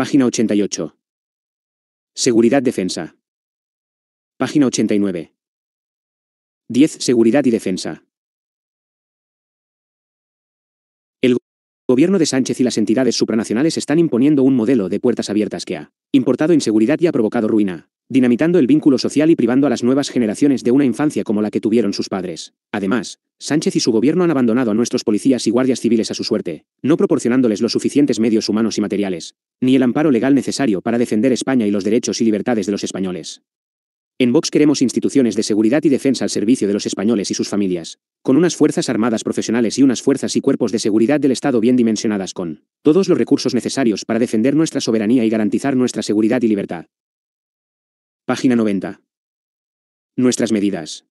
Página 88. Seguridad Defensa. Página 89. 10. Seguridad y Defensa. Gobierno de Sánchez y las entidades supranacionales están imponiendo un modelo de puertas abiertas que ha importado inseguridad y ha provocado ruina, dinamitando el vínculo social y privando a las nuevas generaciones de una infancia como la que tuvieron sus padres. Además, Sánchez y su gobierno han abandonado a nuestros policías y guardias civiles a su suerte, no proporcionándoles los suficientes medios humanos y materiales, ni el amparo legal necesario para defender España y los derechos y libertades de los españoles. En Vox queremos instituciones de seguridad y defensa al servicio de los españoles y sus familias, con unas fuerzas armadas profesionales y unas fuerzas y cuerpos de seguridad del Estado bien dimensionadas con todos los recursos necesarios para defender nuestra soberanía y garantizar nuestra seguridad y libertad. Página 90. Nuestras medidas.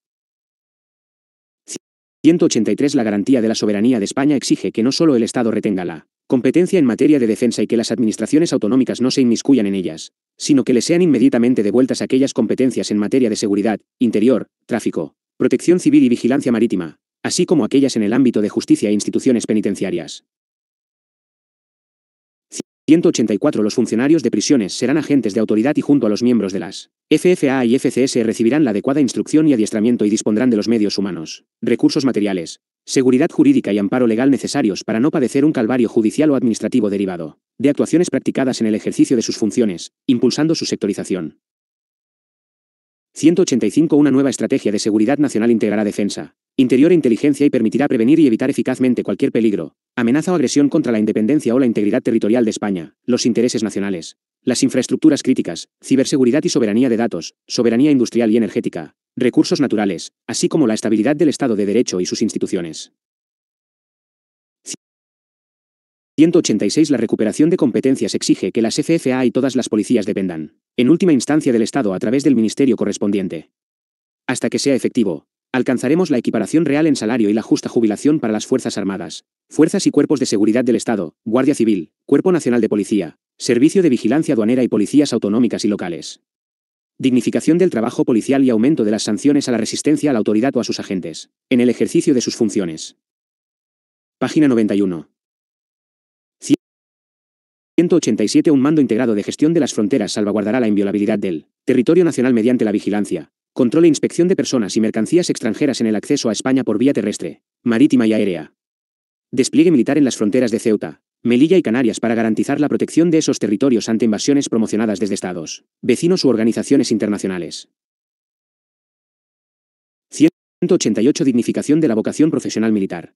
183. La garantía de la soberanía de España exige que no solo el Estado retenga la competencia en materia de defensa y que las administraciones autonómicas no se inmiscuyan en ellas, sino que le sean inmediatamente devueltas aquellas competencias en materia de seguridad, interior, tráfico, protección civil y vigilancia marítima, así como aquellas en el ámbito de justicia e instituciones penitenciarias. 184. Los funcionarios de prisiones serán agentes de autoridad y junto a los miembros de las FFA y FCS recibirán la adecuada instrucción y adiestramiento y dispondrán de los medios humanos, recursos materiales, seguridad jurídica y amparo legal necesarios para no padecer un calvario judicial o administrativo derivado de actuaciones practicadas en el ejercicio de sus funciones, impulsando su sectorización. 185. Una nueva estrategia de seguridad nacional integrará defensa, interior e inteligencia y permitirá prevenir y evitar eficazmente cualquier peligro, amenaza o agresión contra la independencia o la integridad territorial de España, los intereses nacionales, las infraestructuras críticas, ciberseguridad y soberanía de datos, soberanía industrial y energética, recursos naturales, así como la estabilidad del Estado de Derecho y sus instituciones. 186. La recuperación de competencias exige que las FFA y todas las policías dependan, en última instancia del Estado a través del ministerio correspondiente. Hasta que sea efectivo, Alcanzaremos la equiparación real en salario y la justa jubilación para las Fuerzas Armadas, Fuerzas y Cuerpos de Seguridad del Estado, Guardia Civil, Cuerpo Nacional de Policía, Servicio de Vigilancia Aduanera y Policías Autonómicas y Locales. Dignificación del trabajo policial y aumento de las sanciones a la resistencia a la autoridad o a sus agentes, en el ejercicio de sus funciones. Página 91. 187 Un mando integrado de gestión de las fronteras salvaguardará la inviolabilidad del territorio nacional mediante la vigilancia, Control e inspección de personas y mercancías extranjeras en el acceso a España por vía terrestre, marítima y aérea. Despliegue militar en las fronteras de Ceuta, Melilla y Canarias para garantizar la protección de esos territorios ante invasiones promocionadas desde estados, vecinos u organizaciones internacionales. 188 Dignificación de la vocación profesional militar.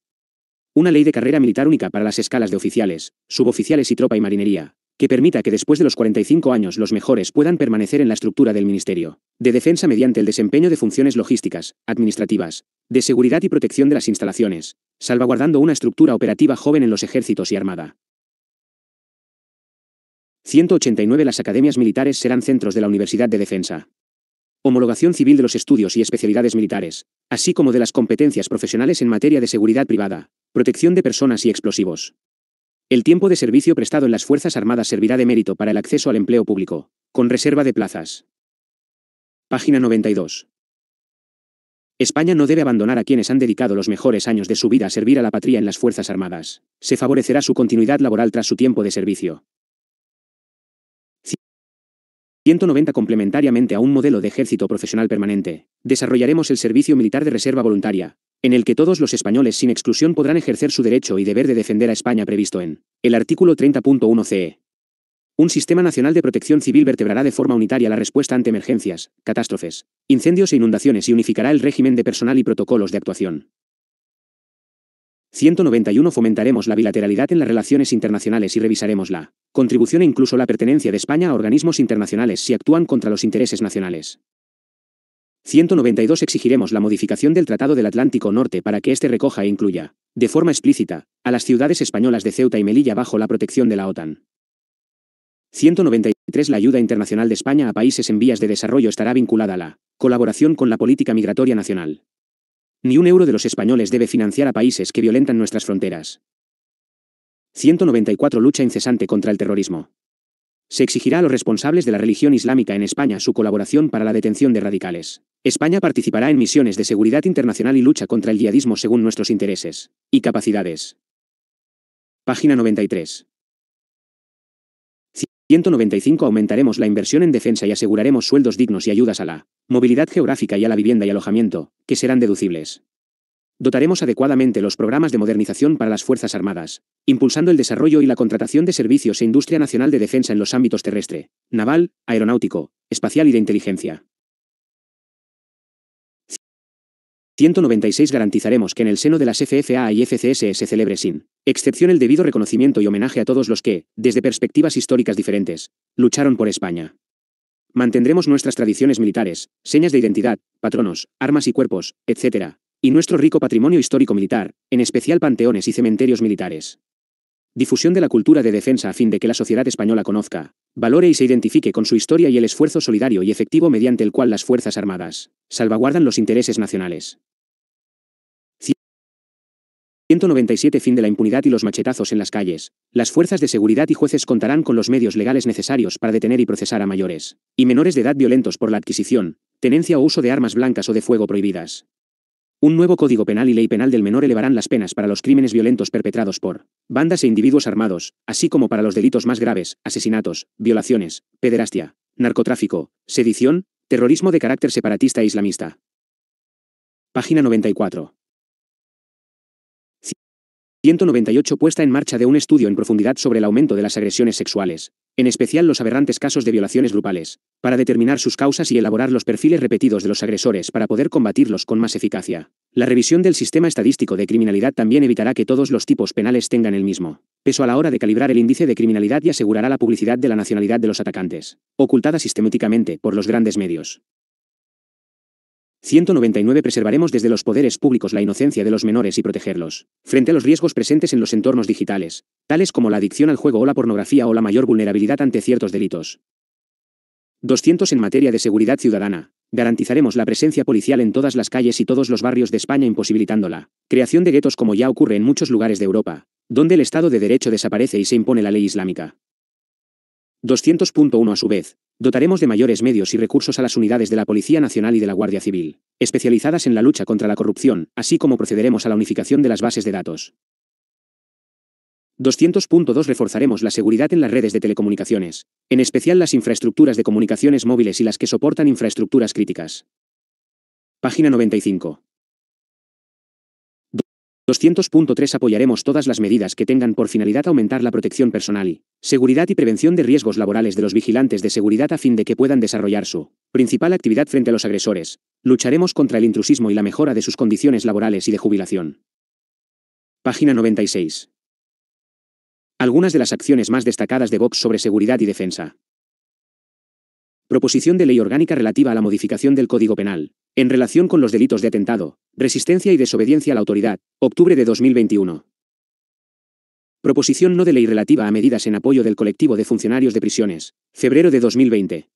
Una ley de carrera militar única para las escalas de oficiales, suboficiales y tropa y marinería, que permita que después de los 45 años los mejores puedan permanecer en la estructura del Ministerio de Defensa mediante el desempeño de funciones logísticas, administrativas, de seguridad y protección de las instalaciones, salvaguardando una estructura operativa joven en los ejércitos y armada. 189 Las academias militares serán centros de la Universidad de Defensa. Homologación civil de los estudios y especialidades militares, así como de las competencias profesionales en materia de seguridad privada, protección de personas y explosivos. El tiempo de servicio prestado en las Fuerzas Armadas servirá de mérito para el acceso al empleo público, con reserva de plazas. Página 92. España no debe abandonar a quienes han dedicado los mejores años de su vida a servir a la patria en las Fuerzas Armadas. Se favorecerá su continuidad laboral tras su tiempo de servicio. 190 Complementariamente a un modelo de ejército profesional permanente, desarrollaremos el servicio militar de reserva voluntaria, en el que todos los españoles sin exclusión podrán ejercer su derecho y deber de defender a España previsto en el artículo 30.1 CE. Un sistema nacional de protección civil vertebrará de forma unitaria la respuesta ante emergencias, catástrofes, incendios e inundaciones y unificará el régimen de personal y protocolos de actuación. 191 Fomentaremos la bilateralidad en las relaciones internacionales y revisaremos la contribución e incluso la pertenencia de España a organismos internacionales si actúan contra los intereses nacionales. 192 exigiremos la modificación del Tratado del Atlántico Norte para que éste recoja e incluya, de forma explícita, a las ciudades españolas de Ceuta y Melilla bajo la protección de la OTAN. 193 La ayuda internacional de España a países en vías de desarrollo estará vinculada a la colaboración con la política migratoria nacional. Ni un euro de los españoles debe financiar a países que violentan nuestras fronteras. 194 Lucha incesante contra el terrorismo. Se exigirá a los responsables de la religión islámica en España su colaboración para la detención de radicales. España participará en misiones de seguridad internacional y lucha contra el yihadismo según nuestros intereses y capacidades. Página 93. 195 Aumentaremos la inversión en defensa y aseguraremos sueldos dignos y ayudas a la movilidad geográfica y a la vivienda y alojamiento, que serán deducibles. Dotaremos adecuadamente los programas de modernización para las Fuerzas Armadas, impulsando el desarrollo y la contratación de servicios e industria nacional de defensa en los ámbitos terrestre, naval, aeronáutico, espacial y de inteligencia. 196 Garantizaremos que en el seno de las FFA y FCS se celebre sin excepción el debido reconocimiento y homenaje a todos los que, desde perspectivas históricas diferentes, lucharon por España. Mantendremos nuestras tradiciones militares, señas de identidad, patronos, armas y cuerpos, etc., y nuestro rico patrimonio histórico militar, en especial panteones y cementerios militares. Difusión de la cultura de defensa a fin de que la sociedad española conozca, valore y se identifique con su historia y el esfuerzo solidario y efectivo mediante el cual las Fuerzas Armadas salvaguardan los intereses nacionales. 197 Fin de la impunidad y los machetazos en las calles. Las fuerzas de seguridad y jueces contarán con los medios legales necesarios para detener y procesar a mayores y menores de edad violentos por la adquisición, tenencia o uso de armas blancas o de fuego prohibidas. Un nuevo Código Penal y Ley Penal del Menor elevarán las penas para los crímenes violentos perpetrados por bandas e individuos armados, así como para los delitos más graves, asesinatos, violaciones, pederastia, narcotráfico, sedición, terrorismo de carácter separatista e islamista. Página 94. 198 Puesta en marcha de un estudio en profundidad sobre el aumento de las agresiones sexuales, en especial los aberrantes casos de violaciones grupales, para determinar sus causas y elaborar los perfiles repetidos de los agresores para poder combatirlos con más eficacia. La revisión del sistema estadístico de criminalidad también evitará que todos los tipos penales tengan el mismo peso a la hora de calibrar el índice de criminalidad y asegurará la publicidad de la nacionalidad de los atacantes, ocultada sistemáticamente por los grandes medios. 199 Preservaremos desde los poderes públicos la inocencia de los menores y protegerlos, frente a los riesgos presentes en los entornos digitales, tales como la adicción al juego o la pornografía o la mayor vulnerabilidad ante ciertos delitos. 200 En materia de seguridad ciudadana, garantizaremos la presencia policial en todas las calles y todos los barrios de España imposibilitándola, creación de guetos como ya ocurre en muchos lugares de Europa, donde el Estado de Derecho desaparece y se impone la ley islámica. 200.1 A su vez, dotaremos de mayores medios y recursos a las unidades de la Policía Nacional y de la Guardia Civil, especializadas en la lucha contra la corrupción, así como procederemos a la unificación de las bases de datos. 200.2 Reforzaremos la seguridad en las redes de telecomunicaciones, en especial las infraestructuras de comunicaciones móviles y las que soportan infraestructuras críticas. Página 95. 200.3 Apoyaremos todas las medidas que tengan por finalidad aumentar la protección personal seguridad y prevención de riesgos laborales de los vigilantes de seguridad a fin de que puedan desarrollar su principal actividad frente a los agresores. Lucharemos contra el intrusismo y la mejora de sus condiciones laborales y de jubilación. Página 96. Algunas de las acciones más destacadas de Vox sobre seguridad y defensa. Proposición de ley orgánica relativa a la modificación del Código Penal. En relación con los delitos de atentado, resistencia y desobediencia a la autoridad, octubre de 2021. Proposición no de ley relativa a medidas en apoyo del colectivo de funcionarios de prisiones, febrero de 2020.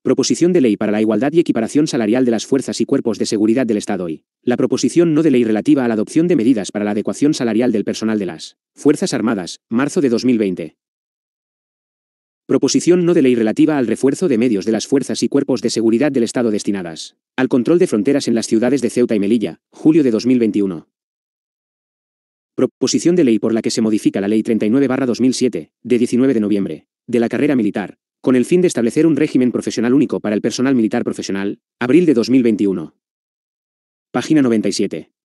Proposición de ley para la igualdad y equiparación salarial de las fuerzas y cuerpos de seguridad del Estado y la proposición no de ley relativa a la adopción de medidas para la adecuación salarial del personal de las Fuerzas Armadas, marzo de 2020. Proposición no de ley relativa al refuerzo de medios de las fuerzas y cuerpos de seguridad del Estado destinadas al control de fronteras en las ciudades de Ceuta y Melilla, julio de 2021. Proposición de ley por la que se modifica la Ley 39-2007, de 19 de noviembre, de la carrera militar, con el fin de establecer un régimen profesional único para el personal militar profesional, abril de 2021. Página 97.